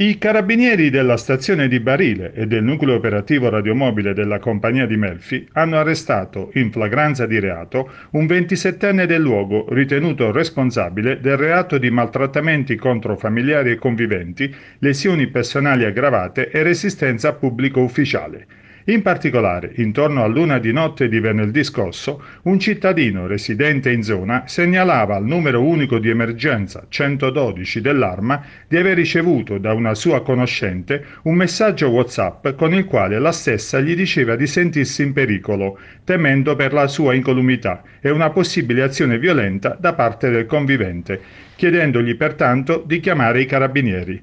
I carabinieri della stazione di Barile e del nucleo operativo radiomobile della compagnia di Melfi hanno arrestato in flagranza di reato un 27enne del luogo ritenuto responsabile del reato di maltrattamenti contro familiari e conviventi, lesioni personali aggravate e resistenza a pubblico ufficiale. In particolare, intorno all'una di notte di venerdì scorso, un cittadino residente in zona segnalava al numero unico di emergenza 112 dell'arma di aver ricevuto da una sua conoscente un messaggio WhatsApp con il quale la stessa gli diceva di sentirsi in pericolo, temendo per la sua incolumità e una possibile azione violenta da parte del convivente, chiedendogli pertanto di chiamare i carabinieri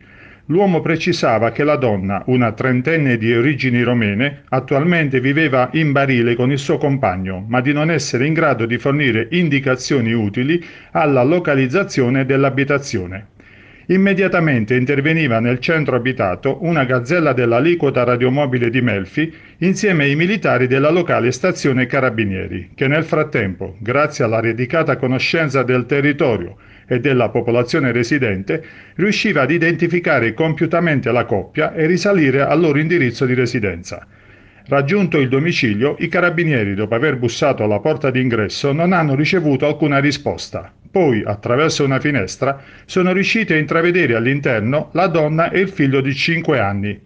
l'uomo precisava che la donna, una trentenne di origini romene, attualmente viveva in barile con il suo compagno, ma di non essere in grado di fornire indicazioni utili alla localizzazione dell'abitazione. Immediatamente interveniva nel centro abitato una gazzella dell'aliquota radiomobile di Melfi insieme ai militari della locale stazione Carabinieri, che nel frattempo, grazie alla radicata conoscenza del territorio e della popolazione residente, riusciva ad identificare compiutamente la coppia e risalire al loro indirizzo di residenza. Raggiunto il domicilio, i carabinieri, dopo aver bussato alla porta d'ingresso, non hanno ricevuto alcuna risposta. Poi, attraverso una finestra, sono riusciti a intravedere all'interno la donna e il figlio di 5 anni.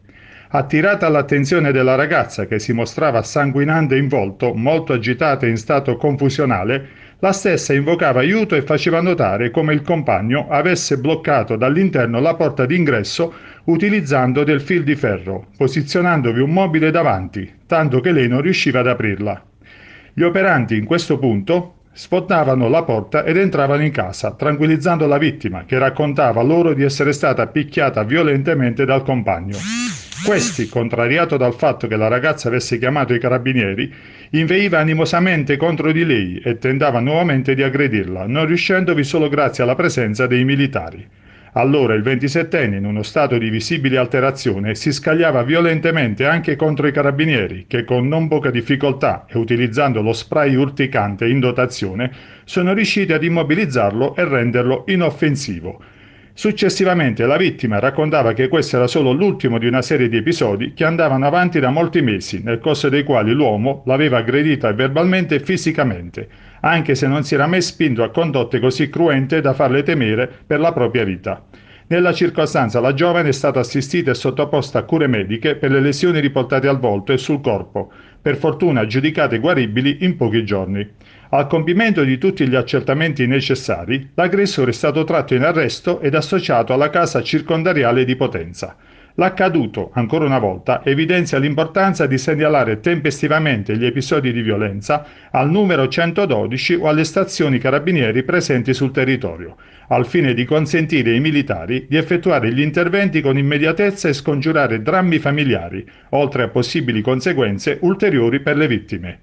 Attirata l'attenzione della ragazza che si mostrava sanguinante in volto, molto agitata e in stato confusionale, la stessa invocava aiuto e faceva notare come il compagno avesse bloccato dall'interno la porta d'ingresso utilizzando del fil di ferro, posizionandovi un mobile davanti, tanto che lei non riusciva ad aprirla. Gli operanti in questo punto Sfornavano la porta ed entravano in casa, tranquillizzando la vittima, che raccontava loro di essere stata picchiata violentemente dal compagno. Questi, contrariato dal fatto che la ragazza avesse chiamato i carabinieri, inveiva animosamente contro di lei e tentava nuovamente di aggredirla, non riuscendovi solo grazie alla presenza dei militari. Allora il 27enne, in uno stato di visibile alterazione, si scagliava violentemente anche contro i carabinieri, che con non poca difficoltà e utilizzando lo spray urticante in dotazione sono riusciti ad immobilizzarlo e renderlo inoffensivo. Successivamente la vittima raccontava che questo era solo l'ultimo di una serie di episodi che andavano avanti da molti mesi, nel corso dei quali l'uomo l'aveva aggredita verbalmente e fisicamente, anche se non si era mai spinto a condotte così cruente da farle temere per la propria vita. Nella circostanza la giovane è stata assistita e sottoposta a cure mediche per le lesioni riportate al volto e sul corpo, per fortuna giudicate guaribili in pochi giorni. Al compimento di tutti gli accertamenti necessari, l'aggressore è stato tratto in arresto ed associato alla casa circondariale di Potenza. L'accaduto, ancora una volta, evidenzia l'importanza di segnalare tempestivamente gli episodi di violenza al numero 112 o alle stazioni carabinieri presenti sul territorio, al fine di consentire ai militari di effettuare gli interventi con immediatezza e scongiurare drammi familiari, oltre a possibili conseguenze ulteriori per le vittime.